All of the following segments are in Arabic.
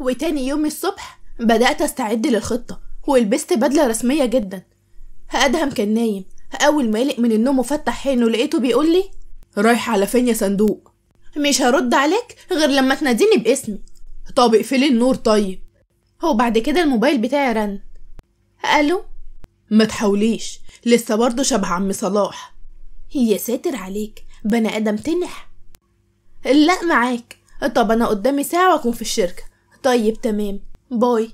وتاني يوم الصبح بدأت أستعد للخطة ولبست بدلة رسمية جدا أدهم كان نايم أول ما يلق من النوم وفتح عينه لقيته بيقول لي رايح على فين يا صندوق مش هرد عليك غير لما تناديني باسمي طب اقفلي النور طيب وبعد كده الموبايل بتاعي رن الو ما تحاوليش لسه برضه شبه عم صلاح يا ساتر عليك بني ادم تنح لا معاك طب انا قدامي ساعه واكون في الشركه طيب تمام باي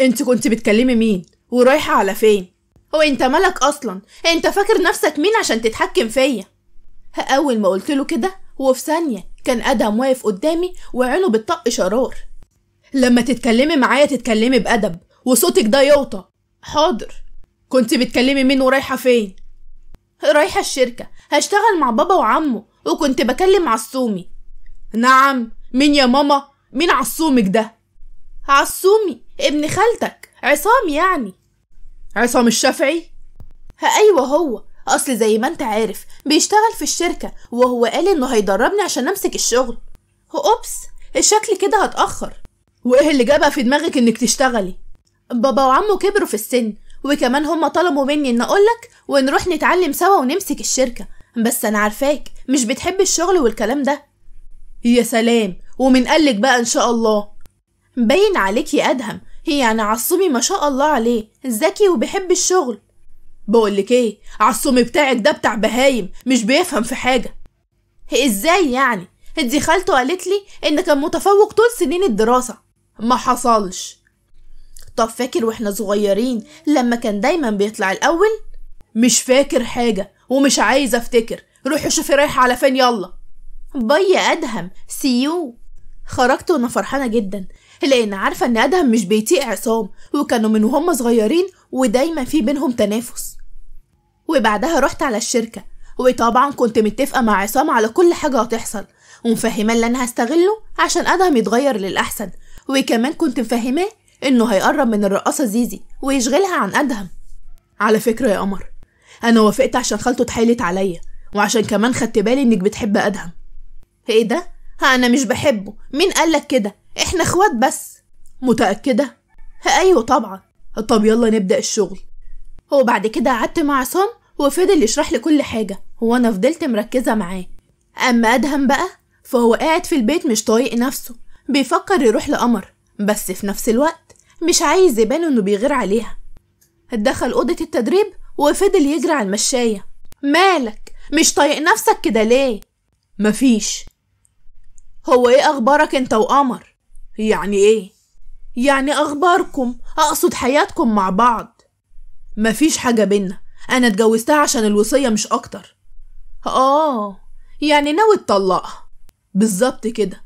انت كنت بتكلمي مين ورايحه على فين هو انت مالك اصلا انت فاكر نفسك مين عشان تتحكم فيا اول ما قلت له كده هو في ثانيه كان ادهم واقف قدامي وعينه بتطق شرار لما تتكلمي معايا تتكلمي بادب وصوتك ده يوطى حاضر كنت بتكلمي مين ورايحه فين رايحه الشركه هشتغل مع بابا وعمه وكنت بكلم عصومي نعم مين يا ماما مين عصومك ده عصومي ابن خالتك عصام يعني عصام الشافعي ايوه هو اصل زي ما انت عارف بيشتغل في الشركه وهو قال انه هيدربني عشان امسك الشغل اوبس الشكل كده هتاخر وايه اللي جابها في دماغك انك تشتغلي بابا وعمه كبروا في السن وكمان هما طلبوا مني ان اقولك ونروح نتعلم سوا ونمسك الشركه بس انا عارفاك مش بتحب الشغل والكلام ده يا سلام ومن قالك بقى إن شاء الله باين عليك يا أدهم هي يعني عصومي ما شاء الله عليه ذكي وبيحب الشغل بقولك ايه عصومي بتاعك ده بتاع بهايم مش بيفهم في حاجة ازاي يعني دي خالته قالت لي ان كان متفوق طول سنين الدراسة ما حصلش طب فاكر واحنا صغيرين لما كان دايما بيطلع الاول مش فاكر حاجة ومش عايز افتكر روحي شوفي رايحة على فين يلا باي ادهم سيو خرجت وانا فرحانة جدا لان عارفة ان ادهم مش بيتي عصام وكانوا من وهم صغيرين ودايما في بينهم تنافس وبعدها رحت على الشركة وطبعا كنت متفقة مع عصام على كل حاجة هتحصل ومفهمة اللي انا هستغله عشان ادهم يتغير للاحسن وكمان كنت مفهماه انه هيقرب من الرقاصة زيزي ويشغلها عن ادهم على فكرة يا قمر انا وافقت عشان خالته اتحايلت عليا وعشان كمان خدت بالي انك بتحب ادهم ايه ده أنا مش بحبه مين قالك كده إحنا إخوات بس متأكدة؟ أيوة طبعا طب يلا نبدأ الشغل وبعد كده قعدت مع عصام وفضل يشرح لي كل حاجة وأنا فضلت مركزة معاه أما أدهم بقى فهو قاعد في البيت مش طايق نفسه بيفكر يروح لقمر بس في نفس الوقت مش عايز يبان إنه بيغير عليها دخل أوضة التدريب وفضل يجري على المشاية مالك مش طايق نفسك كده ليه مفيش هو ايه اخبارك انت وقمر يعني ايه يعني اخباركم اقصد حياتكم مع بعض مفيش حاجه بينا انا اتجوزتها عشان الوصيه مش اكتر اه يعني ناوي تطلقها بالظبط كده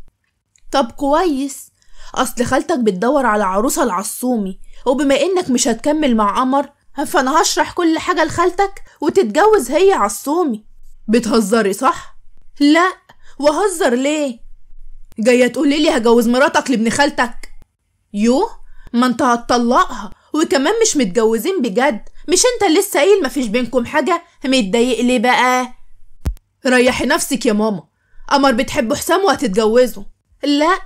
طب كويس اصل خالتك بتدور على عروسه العصومي وبما انك مش هتكمل مع قمر فانا هشرح كل حاجه لخالتك وتتجوز هي عصومي بتهزري صح لا وهزر ليه جايه تقولي لي هجوز مراتك لابن خالتك يوه ما انت هتطلقها وكمان مش متجوزين بجد مش انت لسه قايل مفيش بينكم حاجه متضايق ليه بقى ريحي نفسك يا ماما قمر بتحب حسام وهتتجوزه لا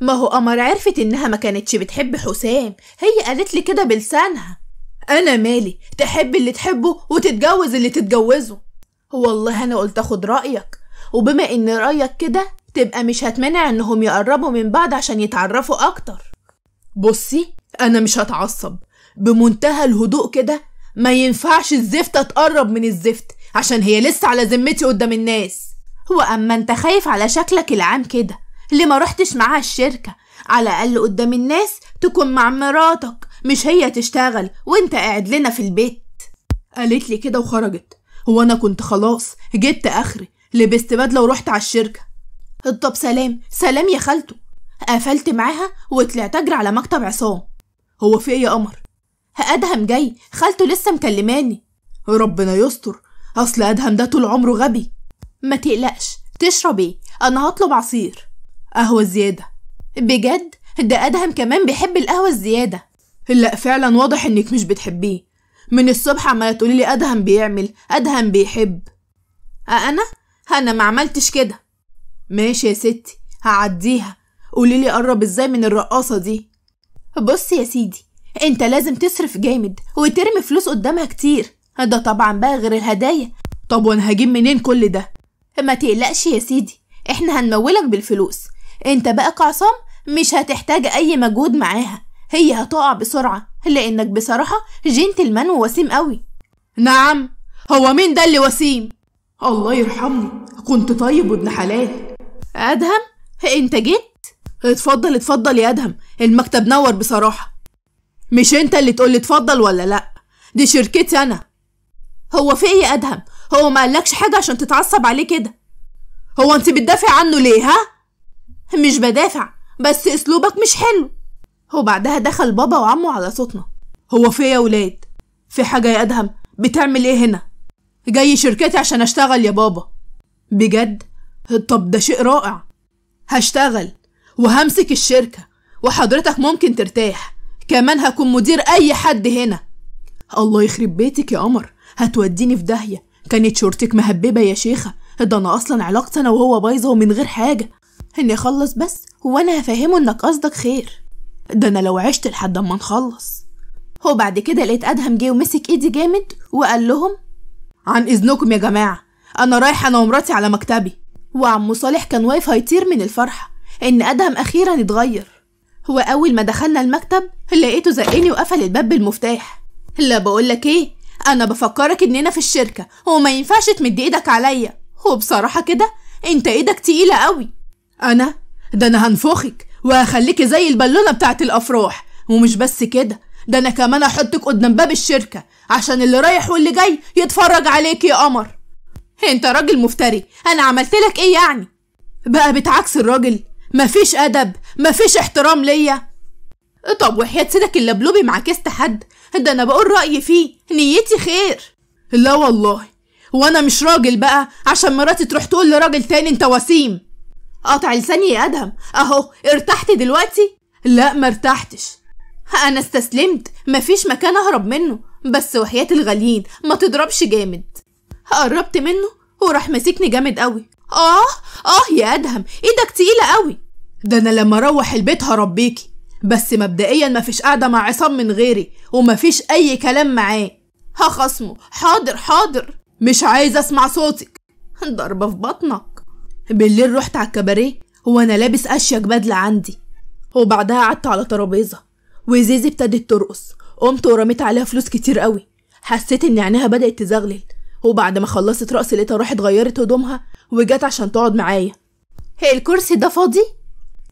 ما هو قمر عرفت انها ما كانتش بتحب حسام هي قالت لي كده بلسانها انا مالي تحب اللي تحبه وتتجوز اللي تتجوزه والله انا قلت اخد رايك وبما ان رايك كده تبقى مش هتمنع انهم يقربوا من بعض عشان يتعرفوا اكتر بصي انا مش هتعصب بمنتهى الهدوء كده ما ينفعش الزفتة تقرب من الزفت عشان هي لسه على ذمتي قدام الناس واما انت خايف على شكلك العام كده ليه ما رحتش معاها الشركة على الاقل قدام الناس تكون مع مراتك مش هي تشتغل وانت قاعد لنا في البيت قالت لي كده وخرجت هو أنا كنت خلاص جبت اخري لبست بدله ورحت على الشركه طب سلام سلام يا خالته قفلت معاها وطلعت اجري على مكتب عصام هو في ايه يا قمر ادهم جاي خالته لسه مكلماني ربنا يستر اصل ادهم ده طول عمره غبي ما تقلقش تشرب ايه انا هطلب عصير قهوه زياده بجد ده ادهم كمان بيحب القهوه الزياده لا فعلا واضح انك مش بتحبيه من الصبح ما تقولي لي ادهم بيعمل ادهم بيحب انا انا ما عملتش كده ماشي يا ستي هعديها قوليلي قرب ازاي من الرقاصة دي بص يا سيدي انت لازم تصرف جامد وترمي فلوس قدامها كتير ده طبعا بقى غير الهدايا طب وانا هجيب منين كل ده ما تقلقش يا سيدي احنا هنمولك بالفلوس انت بقى كعصام مش هتحتاج اي مجهود معاها هي هتقع بسرعة لانك بصراحة جنتلمان ووسيم قوي نعم هو مين ده اللي وسيم الله يرحمني كنت طيب وابن حلال أدهم أنت جيت؟ اتفضل اتفضل يا أدهم المكتب نور بصراحة مش أنت اللي تقولي اتفضل ولا لأ دي شركتي أنا هو في إيه يا أدهم؟ هو ما قالكش حاجة عشان تتعصب عليه كده هو أنت بتدافع عنه ليه ها؟ مش بدافع بس أسلوبك مش حلو وبعدها دخل بابا وعمه على صوتنا هو في إيه يا ولاد في حاجة يا أدهم بتعمل إيه هنا؟ جاي شركتي عشان أشتغل يا بابا بجد طب ده شيء رائع هشتغل وهمسك الشركة وحضرتك ممكن ترتاح كمان هكون مدير أي حد هنا الله يخرب بيتك يا قمر هتوديني في داهية كانت شورتك مهببة يا شيخة ده أنا أصلا علاقتي أنا وهو بايظة ومن غير حاجة إني أخلص بس وأنا هفهمه إنك قصدك خير ده أنا لو عشت لحد أما نخلص وبعد كده لقيت أدهم جه ومسك إيدي جامد وقال لهم عن إذنكم يا جماعة أنا رايحة أنا ومراتي على مكتبي وعم صالح كان واقف هيطير من الفرحة إن أدهم أخيرا اتغير هو أول ما دخلنا المكتب لقيته زقني وقفل الباب بالمفتاح لا بقولك إيه أنا بفكرك إننا في الشركة وما ينفعش تمد إيدك عليا وبصراحة كده أنت إيدك تقيلة قوي أنا ده أنا هنفخك وهخليكي زي البالونة بتاعة الأفراح ومش بس كده ده أنا كمان هحطك قدام باب الشركة عشان اللي رايح واللي جاي يتفرج عليك يا قمر انت راجل مفتري انا عملت لك ايه يعني بقى بتعكس الراجل مفيش ادب مفيش احترام ليا طب وحياة سيدك اللبلوبي معاكست حد ده انا بقول رايي فيه نيتي خير لا والله وانا مش راجل بقى عشان مراتي تروح تقول لراجل تاني انت وسيم قطع لساني يا ادهم اهو ارتحت دلوقتي لا ما ارتحتش انا استسلمت مفيش مكان اهرب منه بس وحياة الغاليين ما تضربش جامد قربت منه وراح ماسكني جامد قوي اه اه يا ادهم ايدك تقيله قوي ده انا لما اروح البيت هربيكي بس مبدئيا مفيش قاعده مع عصام من غيري ومفيش اي كلام معاه هخصمه حاضر حاضر مش عايز اسمع صوتك ضربه في بطنك بالليل رحت على الكباريه وانا لابس اشيك بدله عندي وبعدها قعدت على ترابيزه وزيزي ابتدت ترقص قمت ورميت عليها فلوس كتير قوي حسيت ان عينيها بدات تزغلل وبعد ما خلصت رقص لقيتها راحت غيرت هدومها وجت عشان تقعد معايا هي الكرسي ده فاضي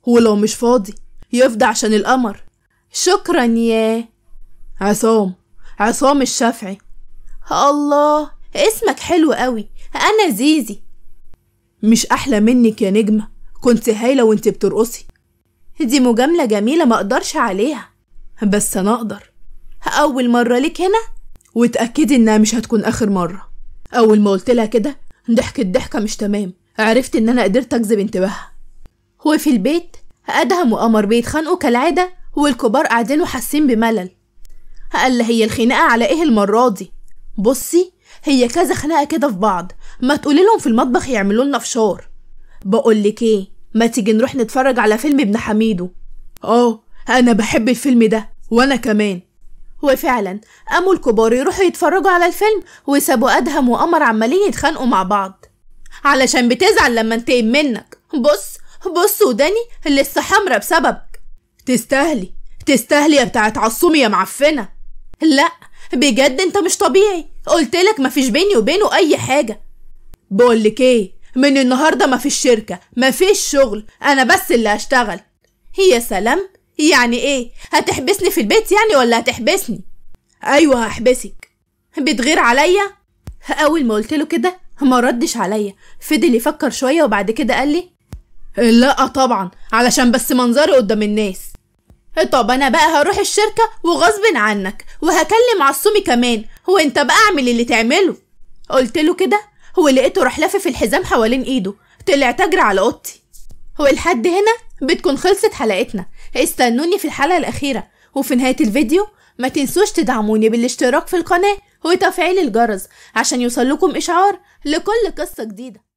ولو مش فاضي يفضى عشان القمر شكرا يا عصام عصام الشافعي الله اسمك حلو قوي انا زيزي مش احلى منك يا نجمه كنت هايله وانت بترقصي دي مجامله جميله ما اقدرش عليها بس انا اقدر اول مره ليك هنا وتاكدي انها مش هتكون اخر مره اول ما قلت لها كده ضحكت ضحكه مش تمام عرفت ان انا قدرت اجذب انتباهها وفي البيت ادهم وقمر بيتخانقوا كالعاده والكبار قاعدين وحاسين بملل قال هي الخناقه على ايه المره دي بصي هي كذا خناقه كده في بعض ما تقولي لهم في المطبخ يعملوا لنا فشار بقول لك ايه ما تيجي نروح نتفرج على فيلم ابن حميدو اه انا بحب الفيلم ده وانا كمان وفعلا قاموا الكبار يروحوا يتفرجوا على الفيلم وسابوا أدهم وقمر عمالين يتخانقوا مع بعض علشان بتزعل لما انتقم منك بص بص وداني لسه حمرا بسببك تستاهلي تستاهلي يا بتاعت عصومي يا معفنة لا بجد انت مش طبيعي قلتلك مفيش بيني وبينه اي حاجة بقولك ايه من النهاردة مفيش شركة مفيش شغل انا بس اللي هشتغل يا سلام يعني ايه هتحبسني في البيت يعني ولا هتحبسني ايوه هحبسك بتغير عليا اول ما قلت له كده ما ردش عليا فضل يفكر شويه وبعد كده قال لي لا طبعا علشان بس منظري قدام الناس طب انا بقى هروح الشركه وغصب عنك وهكلم عصومي كمان وانت بقى اعمل اللي تعمله قلت له كده ولقيته راح لافف الحزام حوالين ايده طلع تجري على اوضتي الحد هنا بتكون خلصت حلقتنا استنوني في الحلقة الأخيرة وفي نهاية الفيديو ما تنسوش تدعموني بالاشتراك في القناة وتفعيل الجرس عشان يوصلكم إشعار لكل قصة جديدة